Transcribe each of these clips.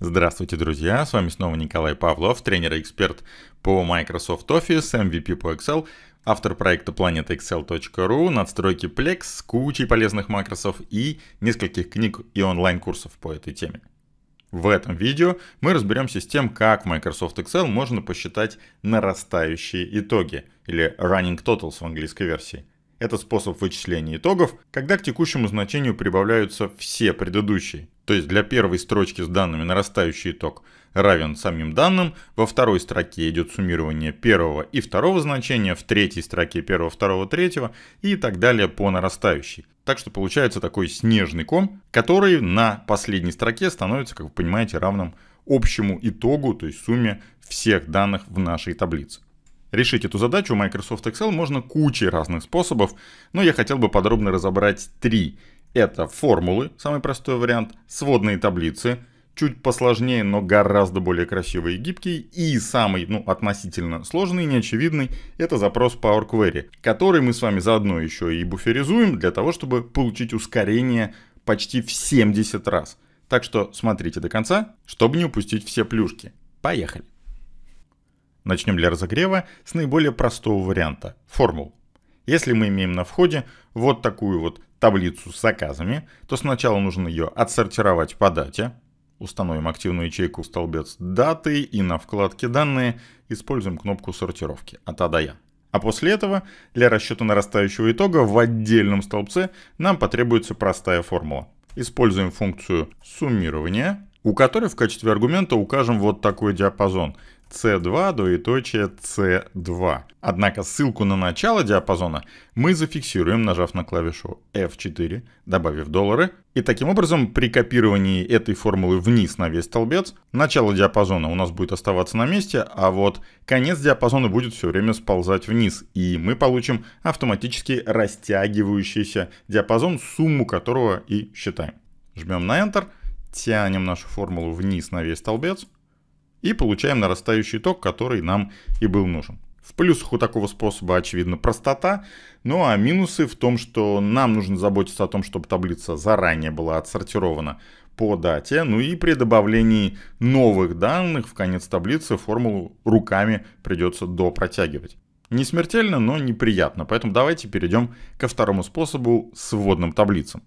Здравствуйте, друзья! С вами снова Николай Павлов, тренер и эксперт по Microsoft Office, MVP по Excel, автор проекта PlanetExcel.ru, надстройки Plex с кучей полезных макросов и нескольких книг и онлайн-курсов по этой теме. В этом видео мы разберемся с тем, как в Microsoft Excel можно посчитать нарастающие итоги, или running totals в английской версии. Это способ вычисления итогов, когда к текущему значению прибавляются все предыдущие, то есть для первой строчки с данными нарастающий итог равен самим данным, во второй строке идет суммирование первого и второго значения, в третьей строке первого, второго, третьего и так далее по нарастающей. Так что получается такой снежный ком, который на последней строке становится, как вы понимаете, равным общему итогу, то есть сумме всех данных в нашей таблице. Решить эту задачу в Microsoft Excel можно кучей разных способов, но я хотел бы подробно разобрать три – это формулы, самый простой вариант, сводные таблицы, чуть посложнее, но гораздо более красивый и гибкий. И самый, ну, относительно сложный, неочевидный, это запрос Power Query, который мы с вами заодно еще и буферизуем для того, чтобы получить ускорение почти в 70 раз. Так что смотрите до конца, чтобы не упустить все плюшки. Поехали! Начнем для разогрева с наиболее простого варианта – формул. Если мы имеем на входе вот такую вот таблицу с заказами, то сначала нужно ее отсортировать по дате. Установим активную ячейку в столбец даты и на вкладке данные используем кнопку сортировки от А до Я. А после этого для расчета нарастающего итога в отдельном столбце нам потребуется простая формула. Используем функцию суммирования, у которой в качестве аргумента укажем вот такой диапазон – C2 двоеточие C2. Однако ссылку на начало диапазона мы зафиксируем, нажав на клавишу F4, добавив доллары. И таким образом при копировании этой формулы вниз на весь столбец начало диапазона у нас будет оставаться на месте, а вот конец диапазона будет все время сползать вниз. И мы получим автоматически растягивающийся диапазон, сумму которого и считаем. Жмем на Enter, тянем нашу формулу вниз на весь столбец и получаем нарастающий ток, который нам и был нужен. В плюсах у такого способа, очевидно, простота, ну а минусы в том, что нам нужно заботиться о том, чтобы таблица заранее была отсортирована по дате, ну и при добавлении новых данных в конец таблицы формулу руками придется допротягивать. Не смертельно, но неприятно, поэтому давайте перейдем ко второму способу с вводным таблицам.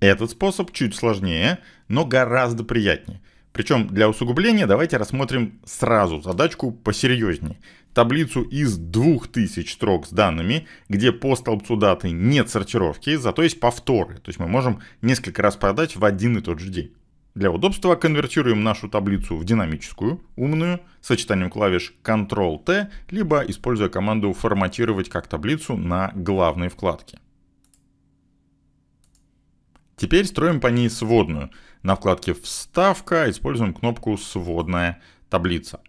Этот способ чуть сложнее, но гораздо приятнее – причем для усугубления давайте рассмотрим сразу задачку посерьезнее. Таблицу из 2000 строк с данными, где по столбцу даты нет сортировки, зато есть повторы. То есть мы можем несколько раз продать в один и тот же день. Для удобства конвертируем нашу таблицу в динамическую, умную, сочетанием клавиш Ctrl-T, либо используя команду «Форматировать как таблицу» на главной вкладке. Теперь строим по ней сводную. На вкладке «Вставка» используем кнопку «Сводная таблица».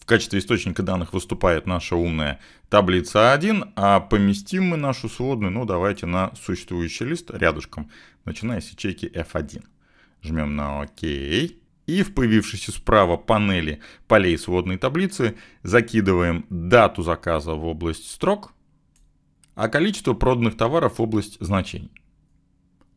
В качестве источника данных выступает наша умная таблица 1, а поместим мы нашу сводную, ну давайте на существующий лист рядышком, начиная с ячейки F1. Жмем на ОК. И в появившейся справа панели полей сводной таблицы закидываем дату заказа в область строк, а количество проданных товаров в область значений.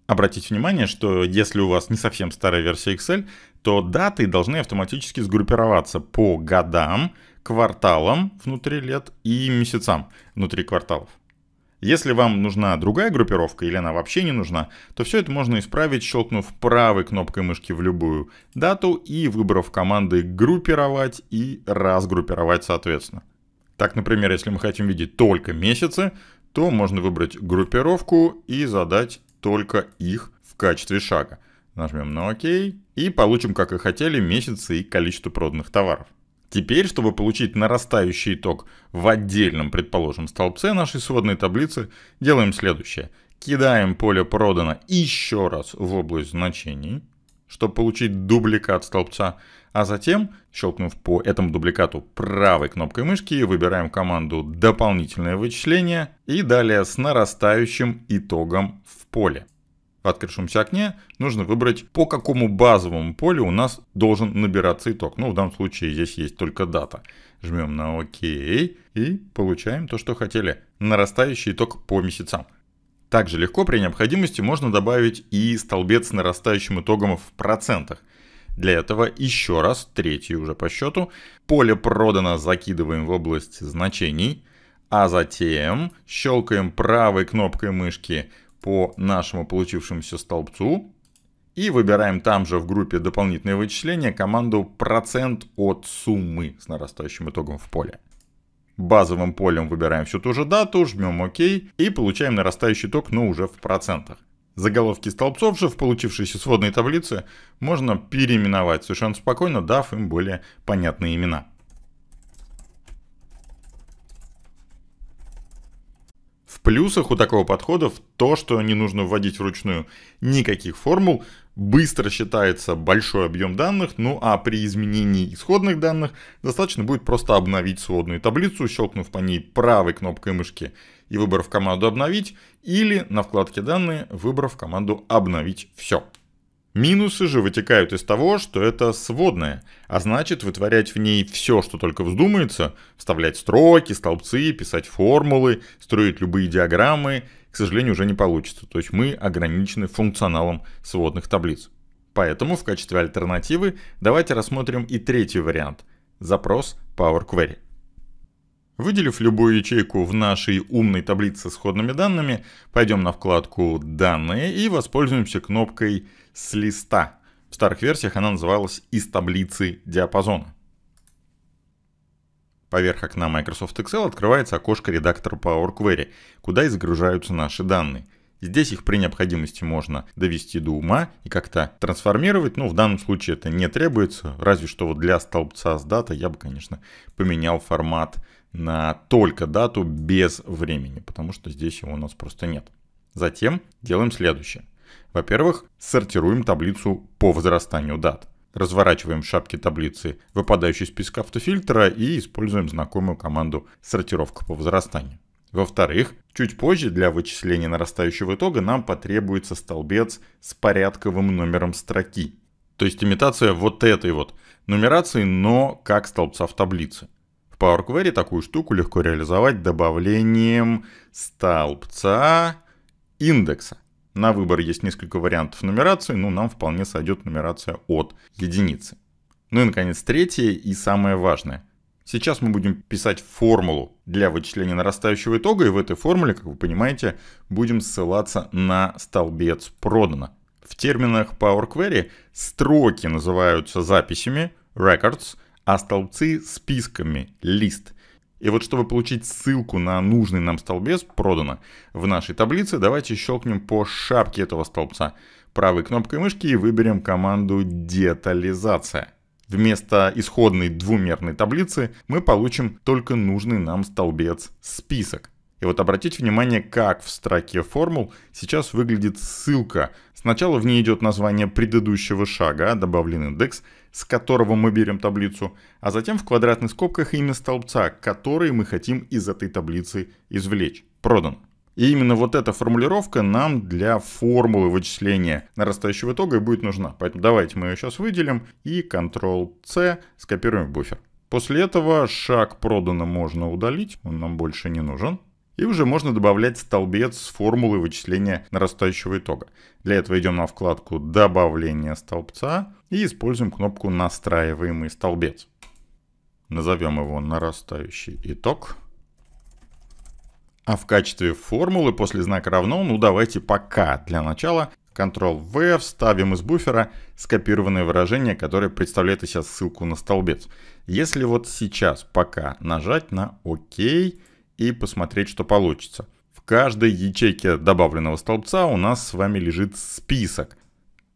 Обратите внимание, что если у вас не совсем старая версия Excel, то даты должны автоматически сгруппироваться по годам, кварталам внутри лет и месяцам внутри кварталов. Если вам нужна другая группировка или она вообще не нужна, то все это можно исправить, щелкнув правой кнопкой мышки в любую дату и выбрав команды «Группировать» и «Разгруппировать» соответственно. Так, например, если мы хотим видеть только месяцы, то можно выбрать группировку и задать только их в качестве шага. Нажмем на ОК и получим, как и хотели, месяцы и количество проданных товаров. Теперь, чтобы получить нарастающий итог в отдельном, предположим, столбце нашей сводной таблицы, делаем следующее. Кидаем поле продано еще раз в область значений чтобы получить дубликат столбца, а затем, щелкнув по этому дубликату правой кнопкой мышки, выбираем команду «Дополнительное вычисление» и далее с нарастающим итогом в поле. В открывшемся окне нужно выбрать, по какому базовому полю у нас должен набираться итог. Ну, в данном случае здесь есть только дата. Жмем на ОК и получаем то, что хотели. Нарастающий итог по месяцам. Также легко при необходимости можно добавить и столбец с нарастающим итогом в процентах. Для этого еще раз, третий уже по счету, поле продано закидываем в область значений, а затем щелкаем правой кнопкой мышки по нашему получившемуся столбцу и выбираем там же в группе «Дополнительные вычисления» команду «Процент от суммы» с нарастающим итогом в поле. Базовым полем выбираем всю ту же дату, жмем ОК и получаем нарастающий ток, но уже в процентах. Заголовки столбцов же в получившейся сводной таблице можно переименовать совершенно спокойно, дав им более понятные имена. В плюсах у такого подхода в то, что не нужно вводить вручную никаких формул, быстро считается большой объем данных, ну а при изменении исходных данных достаточно будет просто обновить сводную таблицу, щелкнув по ней правой кнопкой мышки и выбрав команду «Обновить», или на вкладке «Данные» выбрав команду «Обновить все». Минусы же вытекают из того, что это сводная, а значит вытворять в ней все, что только вздумается, вставлять строки, столбцы, писать формулы, строить любые диаграммы, к сожалению, уже не получится. То есть мы ограничены функционалом сводных таблиц. Поэтому в качестве альтернативы давайте рассмотрим и третий вариант – запрос Power Query. Выделив любую ячейку в нашей умной таблице с исходными данными, пойдем на вкладку «Данные» и воспользуемся кнопкой «С листа». В старых версиях она называлась «Из таблицы диапазона». Поверх окна Microsoft Excel открывается окошко редактора Power Query, куда и загружаются наши данные. Здесь их при необходимости можно довести до ума и как-то трансформировать, но ну, в данном случае это не требуется, разве что вот для столбца с дата я бы, конечно, поменял формат на только дату без времени, потому что здесь его у нас просто нет. Затем делаем следующее. Во-первых, сортируем таблицу по возрастанию дат. Разворачиваем в шапке таблицы выпадающий список автофильтра и используем знакомую команду «Сортировка по возрастанию». Во-вторых, чуть позже для вычисления нарастающего итога нам потребуется столбец с порядковым номером строки. То есть имитация вот этой вот нумерации, но как столбца в таблице. Power Query такую штуку легко реализовать добавлением столбца индекса. На выбор есть несколько вариантов нумерации, но ну, нам вполне сойдет нумерация от единицы. Ну и, наконец, третье и самое важное. Сейчас мы будем писать формулу для вычисления нарастающего итога, и в этой формуле, как вы понимаете, будем ссылаться на столбец «Продано». В терминах Power Query строки называются записями, records, а столбцы списками, лист. И вот чтобы получить ссылку на нужный нам столбец «Продано» в нашей таблице, давайте щелкнем по шапке этого столбца правой кнопкой мышки и выберем команду «Детализация». Вместо исходной двумерной таблицы мы получим только нужный нам столбец «Список». И вот обратите внимание, как в строке формул сейчас выглядит ссылка. Сначала в ней идет название предыдущего шага, добавлен индекс, с которого мы берем таблицу, а затем в квадратных скобках имя столбца, который мы хотим из этой таблицы извлечь. Продан. И именно вот эта формулировка нам для формулы вычисления нарастающего итога и будет нужна. Поэтому давайте мы ее сейчас выделим и Ctrl-C скопируем в буфер. После этого шаг продано можно удалить, он нам больше не нужен. И уже можно добавлять столбец с формулой вычисления нарастающего итога. Для этого идем на вкладку «Добавление столбца» и используем кнопку «Настраиваемый столбец». Назовем его «Нарастающий итог». А в качестве формулы после знака равно, ну давайте пока для начала Ctrl-V, вставим из буфера скопированное выражение, которое представляет из себя ссылку на столбец. Если вот сейчас пока нажать на ОК, OK, и посмотреть, что получится. В каждой ячейке добавленного столбца у нас с вами лежит список.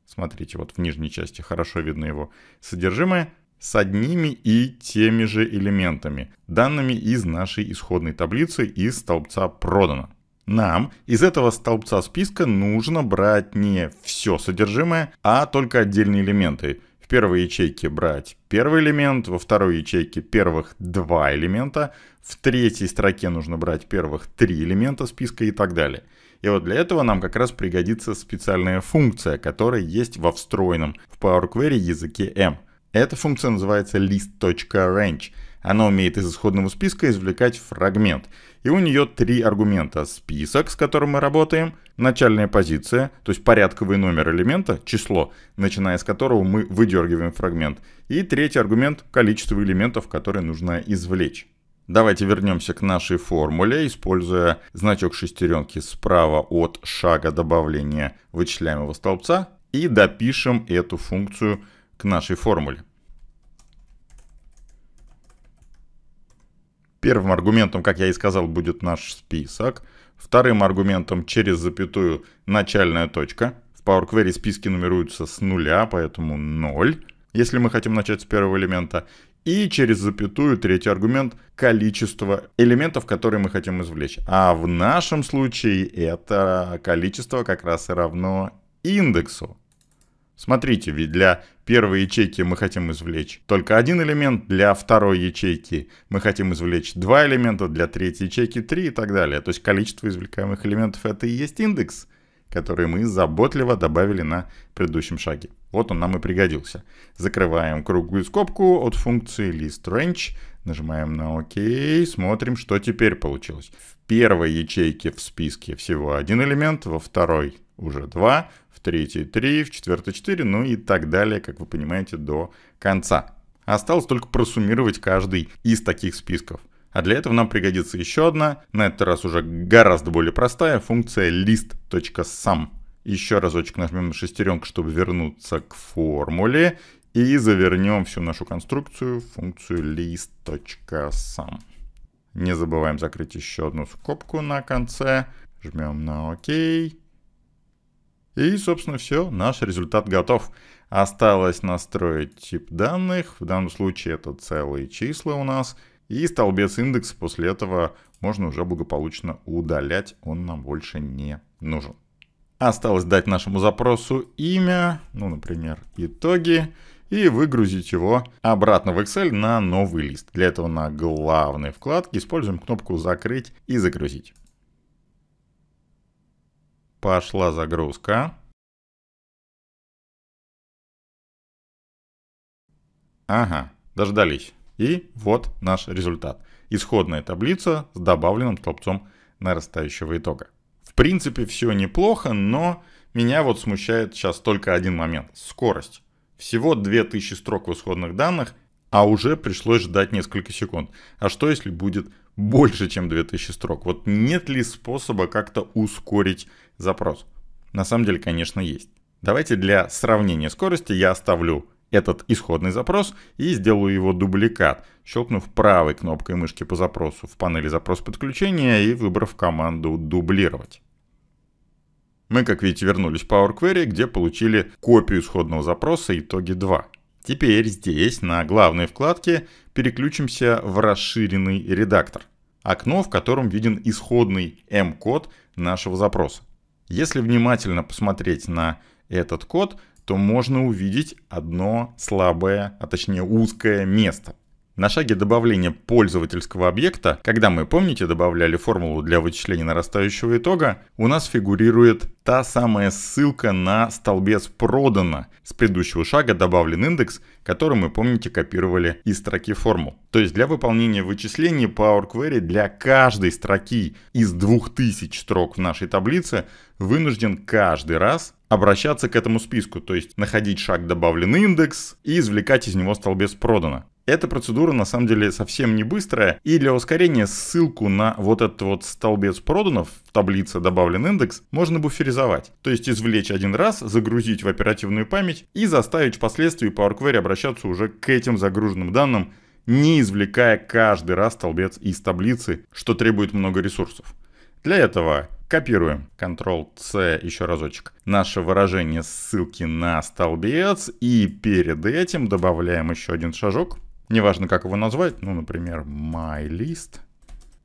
Смотрите, вот в нижней части хорошо видно его содержимое с одними и теми же элементами, данными из нашей исходной таблицы из столбца «Продано». Нам из этого столбца списка нужно брать не все содержимое, а только отдельные элементы в первой ячейке брать первый элемент, во второй ячейке первых два элемента, в третьей строке нужно брать первых три элемента списка и так далее. И вот для этого нам как раз пригодится специальная функция, которая есть во встроенном в Power Query языке M. Эта функция называется list.range. Она умеет из исходного списка извлекать фрагмент. И у нее три аргумента. Список, с которым мы работаем, начальная позиция, то есть порядковый номер элемента, число, начиная с которого мы выдергиваем фрагмент. И третий аргумент – количество элементов, которые нужно извлечь. Давайте вернемся к нашей формуле, используя значок шестеренки справа от шага добавления вычисляемого столбца и допишем эту функцию к нашей формуле. Первым аргументом, как я и сказал, будет наш список. Вторым аргументом через запятую начальная точка. В Power Query списки нумеруются с нуля, поэтому 0, если мы хотим начать с первого элемента. И через запятую третий аргумент – количество элементов, которые мы хотим извлечь. А в нашем случае это количество как раз и равно индексу. Смотрите, ведь для первой ячейки мы хотим извлечь только один элемент, для второй ячейки мы хотим извлечь два элемента, для третьей ячейки три и так далее. То есть количество извлекаемых элементов это и есть индекс, который мы заботливо добавили на предыдущем шаге. Вот он нам и пригодился. Закрываем круглую скобку от функции listRange, нажимаем на ОК, смотрим, что теперь получилось. В первой ячейке в списке всего один элемент, во второй уже два, в третьей 3, в четвертой 4, ну и так далее, как вы понимаете, до конца. Осталось только просуммировать каждый из таких списков. А для этого нам пригодится еще одна, на этот раз уже гораздо более простая, функция list.sum. Еще разочек нажмем на шестеренку, чтобы вернуться к формуле. И завернем всю нашу конструкцию в функцию list.sum. Не забываем закрыть еще одну скобку на конце. Жмем на ОК. И, собственно, все, наш результат готов. Осталось настроить тип данных, в данном случае это целые числа у нас, и столбец индекс после этого можно уже благополучно удалять, он нам больше не нужен. Осталось дать нашему запросу имя, ну, например, итоги, и выгрузить его обратно в Excel на новый лист. Для этого на главной вкладке используем кнопку «Закрыть» и «Загрузить». Пошла загрузка. Ага, дождались. И вот наш результат. Исходная таблица с добавленным столбцом нарастающего итога. В принципе, все неплохо, но меня вот смущает сейчас только один момент – скорость. Всего 2000 строк в исходных данных – а уже пришлось ждать несколько секунд. А что если будет больше, чем 2000 строк? Вот нет ли способа как-то ускорить запрос? На самом деле, конечно, есть. Давайте для сравнения скорости я оставлю этот исходный запрос и сделаю его дубликат, щелкнув правой кнопкой мышки по запросу в панели «Запрос подключения» и выбрав команду «Дублировать». Мы, как видите, вернулись в Power Query, где получили копию исходного запроса итоги 2. Теперь здесь, на главной вкладке, переключимся в расширенный редактор. Окно, в котором виден исходный M-код нашего запроса. Если внимательно посмотреть на этот код, то можно увидеть одно слабое, а точнее узкое место – на шаге добавления пользовательского объекта, когда мы, помните, добавляли формулу для вычисления нарастающего итога, у нас фигурирует та самая ссылка на столбец «Продано». С предыдущего шага добавлен индекс, который мы, помните, копировали из строки формул. То есть для выполнения вычислений Power Query для каждой строки из 2000 строк в нашей таблице вынужден каждый раз обращаться к этому списку, то есть находить шаг добавлен индекс и извлекать из него столбец продано. Эта процедура на самом деле совсем не быстрая, и для ускорения ссылку на вот этот вот столбец проданов в таблице добавлен индекс можно буферизовать, то есть извлечь один раз, загрузить в оперативную память и заставить впоследствии Power Query обращаться уже к этим загруженным данным, не извлекая каждый раз столбец из таблицы, что требует много ресурсов. Для этого копируем Ctrl-C еще разочек наше выражение ссылки на столбец и перед этим добавляем еще один шажок неважно как его назвать, ну, например, myList,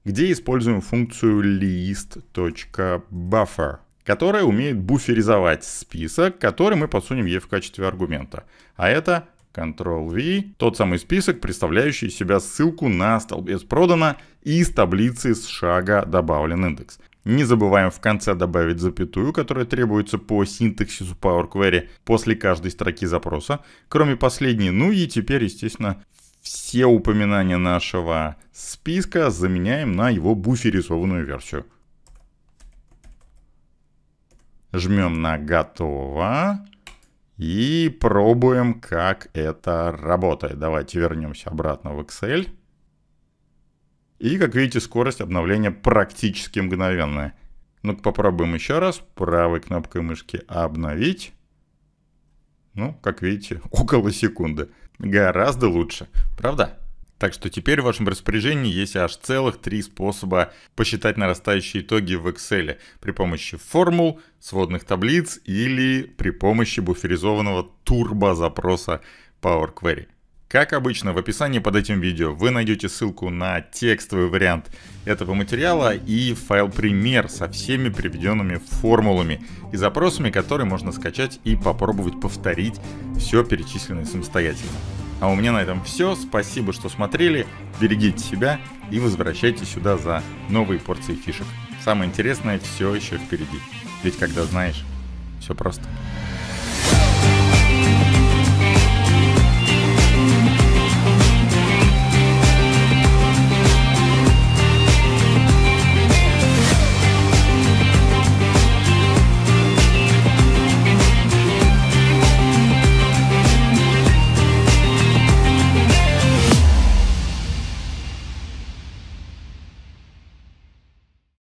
где используем функцию list.buffer, которая умеет буферизовать список, который мы подсунем ей в качестве аргумента. А это Ctrl-V, тот самый список, представляющий из себя ссылку на столбец продано и из таблицы с шага добавлен индекс. Не забываем в конце добавить запятую, которая требуется по синтаксису Power Query после каждой строки запроса, кроме последней. Ну и теперь, естественно, все упоминания нашего списка заменяем на его буферизованную версию. Жмем на «Готово» и пробуем, как это работает. Давайте вернемся обратно в Excel. И, как видите, скорость обновления практически мгновенная. Ну-ка попробуем еще раз. Правой кнопкой мышки «Обновить». Ну, как видите, около секунды гораздо лучше. Правда? Так что теперь в вашем распоряжении есть аж целых три способа посчитать нарастающие итоги в Excel при помощи формул, сводных таблиц или при помощи буферизованного турбо запроса Power Query. Как обычно, в описании под этим видео вы найдете ссылку на текстовый вариант этого материала и файл-пример со всеми приведенными формулами и запросами, которые можно скачать и попробовать повторить все перечисленное самостоятельно. А у меня на этом все. Спасибо, что смотрели. Берегите себя и возвращайтесь сюда за новые порции фишек. Самое интересное все еще впереди. Ведь когда знаешь, все просто.